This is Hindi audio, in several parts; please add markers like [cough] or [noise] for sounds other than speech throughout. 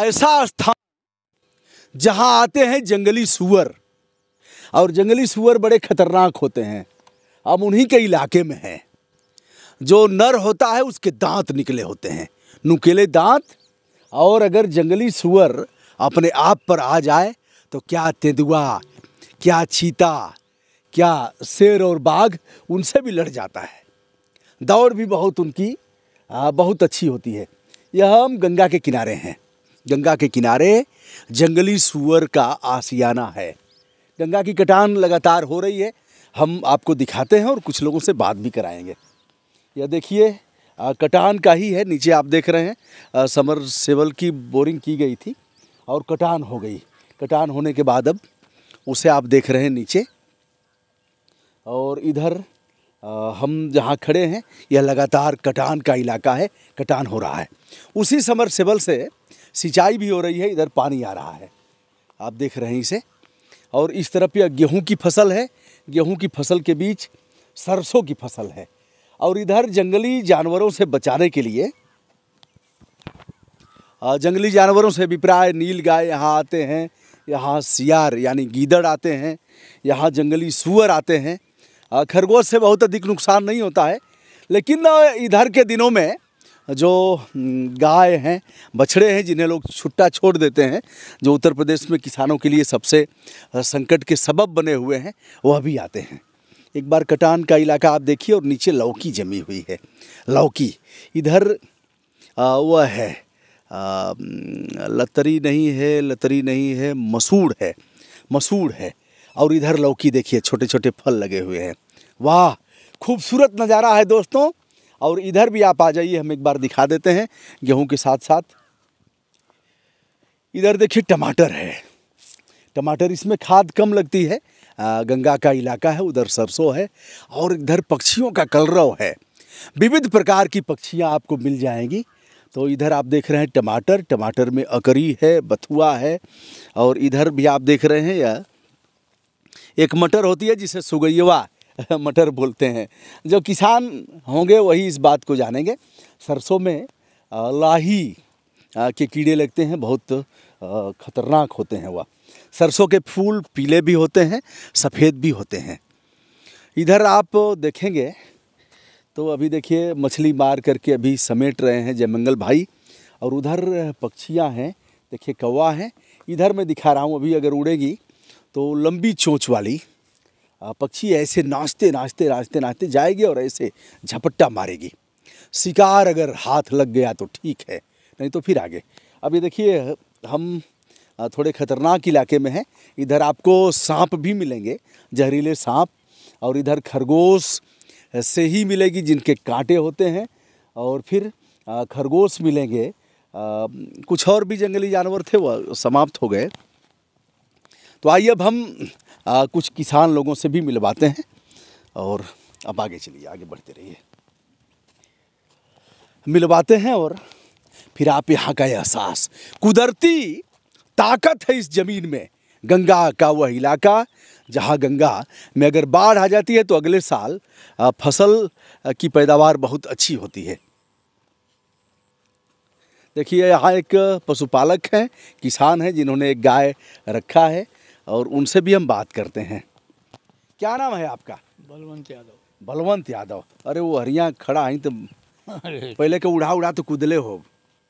ऐसा स्थान जहाँ आते हैं जंगली सुअर और जंगली सुअर बड़े खतरनाक होते हैं अब उन्हीं के इलाके में हैं जो नर होता है उसके दांत निकले होते हैं नुकेले दांत और अगर जंगली सुअर अपने आप पर आ जाए तो क्या तेंदुआ क्या चीता क्या शेर और बाघ उनसे भी लड़ जाता है दौड़ भी बहुत उनकी आ, बहुत अच्छी होती है यह हम गंगा के किनारे हैं गंगा के किनारे जंगली सुअर का आसियाना है गंगा की कटान लगातार हो रही है हम आपको दिखाते हैं और कुछ लोगों से बात भी कराएंगे यह देखिए कटान का ही है नीचे आप देख रहे हैं समर सेवल की बोरिंग की गई थी और कटान हो गई कटान होने के बाद अब उसे आप देख रहे हैं नीचे और इधर हम जहाँ खड़े हैं यह लगातार कटान का इलाका है कटान हो रहा है उसी समर सेबल से सिंचाई भी हो रही है इधर पानी आ रहा है आप देख रहे हैं इसे और इस तरफ यह गेहूं की फसल है गेहूं की फसल के बीच सरसों की फसल है और इधर जंगली जानवरों से बचाने के लिए जंगली जानवरों से अभिप्राय नील गाय यहाँ आते हैं यहाँ सियार यानी गीदड़ आते हैं यहाँ जंगली सुअर आते हैं खरगोश से बहुत अधिक नुकसान नहीं होता है लेकिन इधर के दिनों में जो हम्म, गाय हैं बछड़े हैं जिन्हें लोग छुट्टा छोड़ देते हैं जो उत्तर प्रदेश में किसानों के लिए सबसे संकट के सबब बने हुए हैं वह भी आते हैं एक बार कटान का इलाका आप देखिए और नीचे लौकी जमी हुई है लौकी इधर वह है हम्म, लतरी नहीं है लतरी नहीं है मसूर है मसूर है और इधर लौकी देखिए छोटे छोटे फल लगे हुए हैं वाह खूबसूरत नज़ारा है दोस्तों और इधर भी आप आ जाइए हम एक बार दिखा देते हैं गेहूं के साथ साथ इधर देखिए टमाटर है टमाटर इसमें खाद कम लगती है आ, गंगा का इलाका है उधर सरसों है और इधर पक्षियों का कलरव है विविध प्रकार की पक्षियाँ आपको मिल जाएंगी तो इधर आप देख रहे हैं टमाटर टमाटर में अकरी है बथुआ है और इधर भी आप देख रहे हैं यह एक मटर होती है जिसे सुगैवा [laughs] मटर बोलते हैं जो किसान होंगे वही इस बात को जानेंगे सरसों में लाही के कीड़े लगते हैं बहुत खतरनाक होते हैं वह सरसों के फूल पीले भी होते हैं सफ़ेद भी होते हैं इधर आप देखेंगे तो अभी देखिए मछली मार करके अभी समेट रहे हैं जयमंगल भाई और उधर पक्षियाँ हैं देखिए कौवा हैं इधर मैं दिखा रहा हूँ अभी अगर उड़ेगी तो लंबी चोंच वाली पक्षी ऐसे नाचते नाचते नाचते नाचते जाएगी और ऐसे झपट्टा मारेगी शिकार अगर हाथ लग गया तो ठीक है नहीं तो फिर आगे अब ये देखिए हम थोड़े ख़तरनाक इलाके में हैं इधर आपको सांप भी मिलेंगे जहरीले सांप और इधर खरगोश से ही मिलेगी जिनके कांटे होते हैं और फिर खरगोश मिलेंगे कुछ और भी जंगली जानवर थे वह समाप्त हो गए तो आइए अब हम आ, कुछ किसान लोगों से भी मिलवाते हैं और अब आगे चलिए आगे बढ़ते रहिए मिलवाते हैं और फिर आप यहाँ का एहसास कुदरती ताकत है इस ज़मीन में गंगा का वह इलाका जहाँ गंगा में अगर बाढ़ आ जाती है तो अगले साल फसल की पैदावार बहुत अच्छी होती है देखिए यहाँ एक पशुपालक हैं किसान हैं जिन्होंने एक गाय रखा है और उनसे भी हम बात करते हैं क्या नाम है आपका बलवंत यादव बलवंत यादव अरे वो हरिया खड़ा आई तो पहले के उड़ा उड़ा तो कुदले हो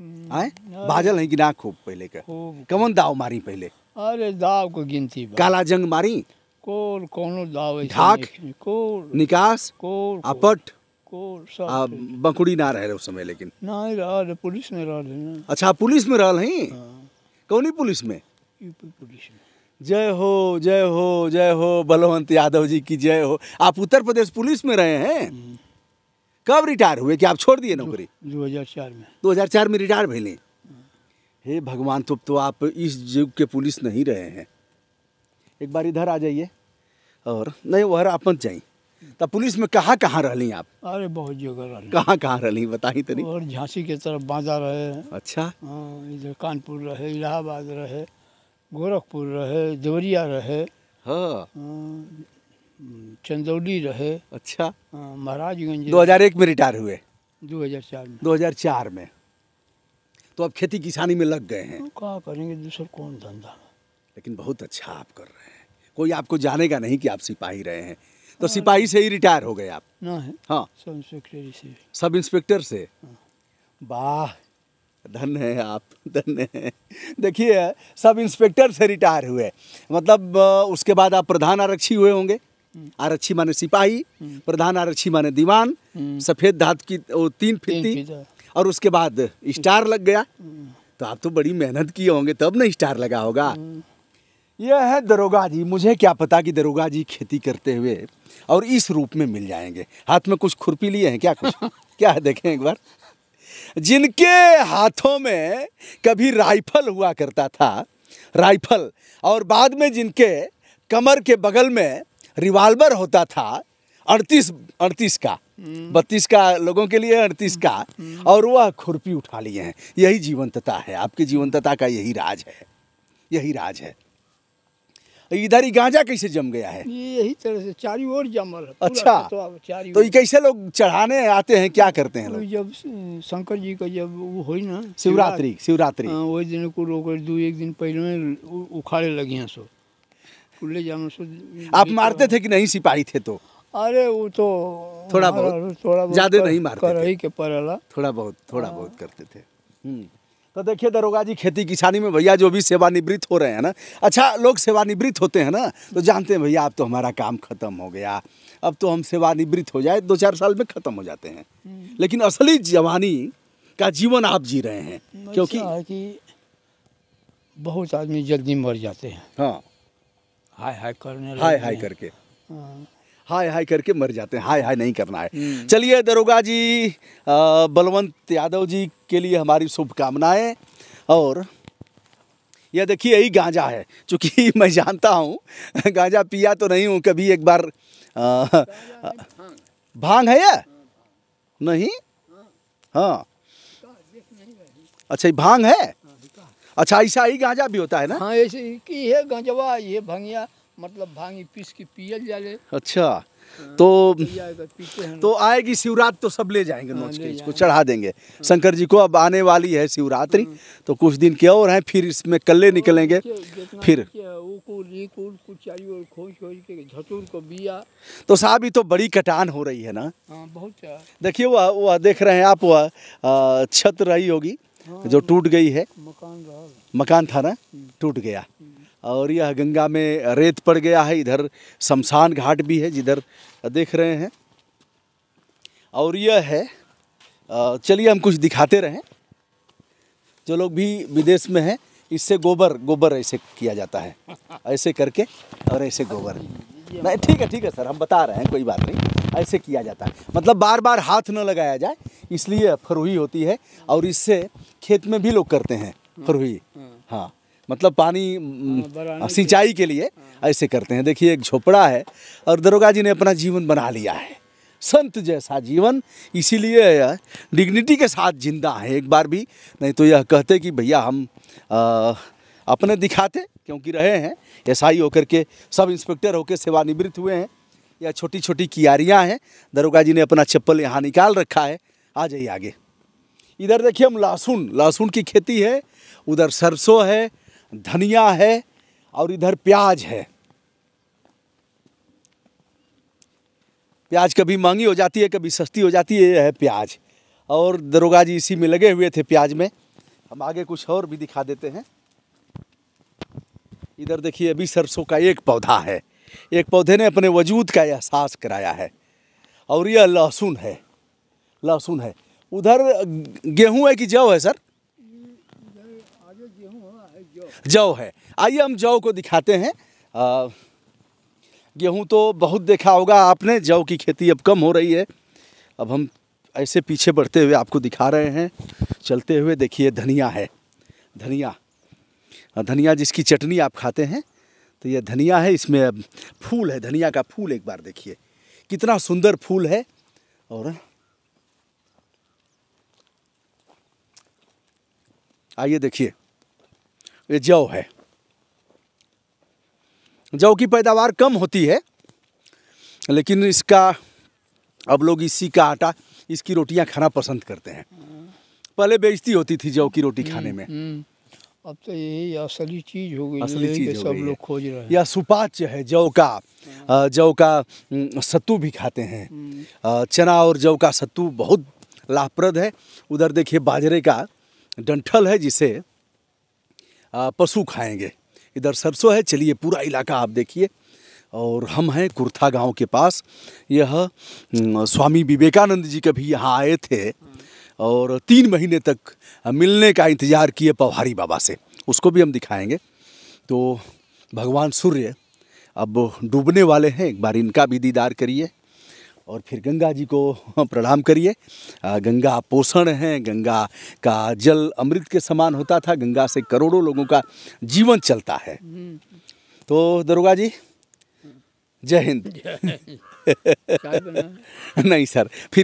हम्म, आए बाजल है कि ना खूब पहले का कौन दाव मारी पहले अरे दाव को गिनती काला जंग मारी कोर कोनो दाव ढाक कोर निकास कोर अपट सब बकुड़ी ना रहे उस समय लेकिन ना रह पुलिस में रह अच्छा पुलिस में रह ही हाँ। पुलिस में पुलिस में जय हो जय हो जय हो बलवंत यादव जी की जय हो आप उत्तर प्रदेश पुलिस में रहे हैं हम्म। कब रिटायर हुए कि आप छोड़ दिए नौकरी दो हजार चार में दो हजार चार में रिटायर भेले हे भगवान तो तो आप इस युग के पुलिस नहीं रहे हैं एक बार इधर आ जाइए और नहीं वह आप मत जाइए पुलिस में कहाँ कहाँ रह आप अरे बहुत जगह रही कहाँ कहाँ रही बताई तो नहीं और झांसी के तरफ बाजा रहे अच्छा हाँ, इधर कानपुर रहे इलाहाबाद रहे गोरखपुर रहे देवरिया रहे हाँ चंदौली रहे अच्छा महाराजगंज 2001 में रिटायर हुए 2004 में 2004 में तो अब खेती किसानी में लग गए हैं तो कहा करेंगे दूसरा कौन धंधा लेकिन बहुत अच्छा आप कर रहे हैं कोई आपको जानेगा नहीं कि आप सिपाही रहे हैं तो सिपाही से ही रिटायर हो गए आप ना है हाँ सब इंस्पेक्टर से सब इंस्पेक्टर से वाह हाँ। धन्य है आप धन्य है देखिए सब इंस्पेक्टर से रिटायर हुए मतलब उसके बाद आप प्रधान आरक्षी हुए होंगे हम्म। आरक्षी माने सिपाही हम्म। प्रधान आरक्षी माने दीवान हम्म। सफ़ेद धात की वो तीन फित्ती और उसके बाद स्टार लग गया तो आप तो बड़ी मेहनत किए होंगे तब ना स्टार लगा होगा यह है दरोगा जी मुझे क्या पता कि दरोगा जी खेती करते हुए और इस रूप में मिल जाएंगे हाथ में कुछ खुरपी लिए हैं क्या कुछ [laughs] क्या है देखें एक बार जिनके हाथों में कभी राइफल हुआ करता था राइफल और बाद में जिनके कमर के बगल में रिवाल्वर होता था अड़तीस अड़तीस का हम्म। बत्तीस का लोगों के लिए अड़तीस का हम्म, हम्म। और वह खुरपी उठा लिए हैं यही जीवंतता है आपकी जीवंतता का यही राज है यही राज है तो इधर ही गांजा कैसे जम गया है यही तरह से चारों ओर जमल अच्छा तो, तो ये कैसे लोग चढ़ाने आते हैं क्या करते हैं लोग जब शंकर जी का जब वो हो ना शिवरात्रि शिवरात्रि हाँ, वही दिन को लोग दो एक दिन पहले उखाड़े लगी हैं सो खुले जाम आप मारते थे कि नहीं सिपाही थे तो अरे वो तो थोड़ा बहुत थोड़ा ज्यादा नहीं मारते थे थोड़ा बहुत थोड़ा हाँ। बहुत करते थे हम्म। तो देखिए दरोगा जी खेती किसानी में भैया जो भी सेवानिवृत्त हो रहे हैं ना अच्छा लोग सेवानिवृत्त होते हैं ना तो जानते हैं भैया अब तो हमारा काम खत्म हो गया अब तो हम सेवानिवृत्त हो जाए दो चार साल में खत्म हो जाते हैं हम्म। लेकिन असली जवानी का जीवन आप जी रहे हैं क्योंकि है कि बहुत आदमी जल्दी मर जाते हैं हाँ हाय हाय करने हाय हाय करके हाँ हाय हाय करके मर जाते हैं हाय हाय नहीं करना है हम्म। चलिए दरोगा जी बलवंत यादव जी के लिए हमारी शुभकामनाएँ और यह देखिए यही गांजा है चूँकि [laughs] मैं जानता हूँ गांजा पिया तो नहीं हूँ कभी एक बार भांग है यह नहीं हाँ अच्छा ये भांग है हाँ, अच्छा ऐसा ही गांजा भी होता है ना हाँ ऐसे ही है गांजवा ये भंगिया मतलब भांगी पीस के पियल जाले अच्छा हाँ, तो तो, तो आएगी शिवरात तो सब ले जाएंगे हाँ, नोच के इसको चढ़ा देंगे हाँ। शंकर जी को अब आने वाली है शिवरात्रि तो कुछ दिन के और हैं फिर इसमें कल्ले निकलेंगे फिर तो साहब ये तो बड़ी कटान हो रही है ना बहुत देखिए वह वह देख रहे हैं आप वह छत रही होगी जो टूट गई है मकान था ना हम्म। टूट गया हम्म। और यह गंगा में रेत पड़ गया है इधर शमशान घाट भी है जिधर देख रहे हैं और यह है चलिए हम कुछ दिखाते रहें जो लोग भी विदेश में हैं इससे गोबर गोबर ऐसे किया जाता है ऐसे करके और ऐसे गोबर नहीं ठीक है ठीक है सर हम बता रहे हैं कोई बात नहीं ऐसे किया जाता है मतलब बार बार हाथ न लगाया जाए इसलिए फरुही होती है और इससे खेत में भी लोग करते हैं फरुही हाँ मतलब पानी हाँ, हाँ, सिंचाई के लिए हाँ। ऐसे करते हैं देखिए एक झोपड़ा है और दरोगा जी ने अपना जीवन बना लिया है संत जैसा जीवन इसीलिए डिग्निटी के साथ जिंदा है एक बार भी नहीं तो यह कहते कि भैया हम आ, अपने दिखाते क्योंकि रहे हैं एस आई होकर के सब इंस्पेक्टर होकर सेवानिवृत्त हुए हैं यह छोटी छोटी कियारियाँ हैं दरोगा जी ने अपना चप्पल यहाँ निकाल रखा है आ जाइए आगे इधर देखिए हम लहसुन लहसुन की खेती है उधर सरसों है धनिया है और इधर प्याज है प्याज कभी महंगी हो जाती है कभी सस्ती हो जाती है यह है प्याज और दरोगा जी इसी में लगे हुए थे प्याज में हम आगे कुछ और भी दिखा देते हैं इधर देखिए अभी सरसों का एक पौधा है एक पौधे ने अपने वजूद का एहसास कराया है और यह लहसुन है लहसुन है उधर गेहूं है कि जव है सर जौ है आइए हम जौ को दिखाते हैं गेहूँ तो बहुत देखा होगा आपने जौ की खेती अब कम हो रही है अब हम ऐसे पीछे बढ़ते हुए आपको दिखा रहे हैं चलते हुए देखिए धनिया है धनिया धनिया जिसकी चटनी आप खाते हैं तो यह धनिया है इसमें फूल है धनिया का फूल एक बार देखिए कितना सुंदर फूल है और आइए देखिए ये जौ है जौ की पैदावार कम होती है लेकिन इसका अब लोग इसी का आटा इसकी रोटियां खाना पसंद करते हैं पहले बेइज्जती होती थी जौ की रोटी खाने हम्म, में हम्म। अब तो यही असली चीज़ हो गई असली चीज़ सब लोग खोज रहे हैं या सुपाच्य है जौ का जौ का हम्म, सत्तू भी खाते हैं चना और जौ का सत्तू बहुत लाभप्रद है उधर देखिए बाजरे का डंठल है जिसे पशु खाएंगे इधर सरसों है चलिए पूरा इलाका आप देखिए और हम हैं कुर्था गांव के पास यह स्वामी विवेकानंद जी कभी यहाँ आए थे और तीन महीने तक मिलने का इंतज़ार किए पवारी बाबा से उसको भी हम दिखाएंगे तो भगवान सूर्य अब डूबने वाले हैं एक बार इनका भी दीदार करिए और फिर गंगा जी को [laughs] प्रणाम करिए गंगा पोषण है गंगा का जल अमृत के समान होता था गंगा से करोड़ों लोगों का जीवन चलता है तो दरोगा जी जय हिंद [laughs] नहीं सर फिर